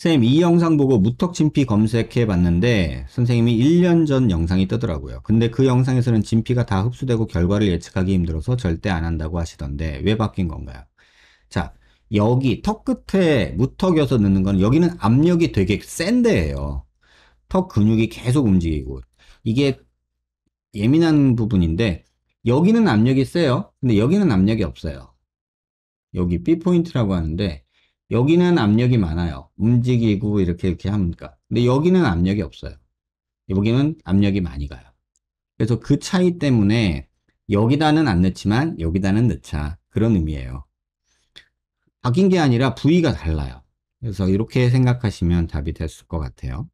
선생님 이 영상 보고 무턱진피 검색해 봤는데 선생님이 1년 전 영상이 뜨더라고요. 근데 그 영상에서는 진피가 다 흡수되고 결과를 예측하기 힘들어서 절대 안 한다고 하시던데 왜 바뀐 건가요? 자 여기 턱 끝에 무턱여서 넣는 건 여기는 압력이 되게 센 데예요. 턱 근육이 계속 움직이고 이게 예민한 부분인데 여기는 압력이 세요. 근데 여기는 압력이 없어요. 여기 B 포인트라고 하는데 여기는 압력이 많아요. 움직이고 이렇게 이렇게 합니까 근데 여기는 압력이 없어요. 여기는 압력이 많이 가요. 그래서 그 차이 때문에 여기다는 안 넣지만 여기다는 넣자. 그런 의미예요. 바뀐 게 아니라 부위가 달라요. 그래서 이렇게 생각하시면 답이 됐을 것 같아요.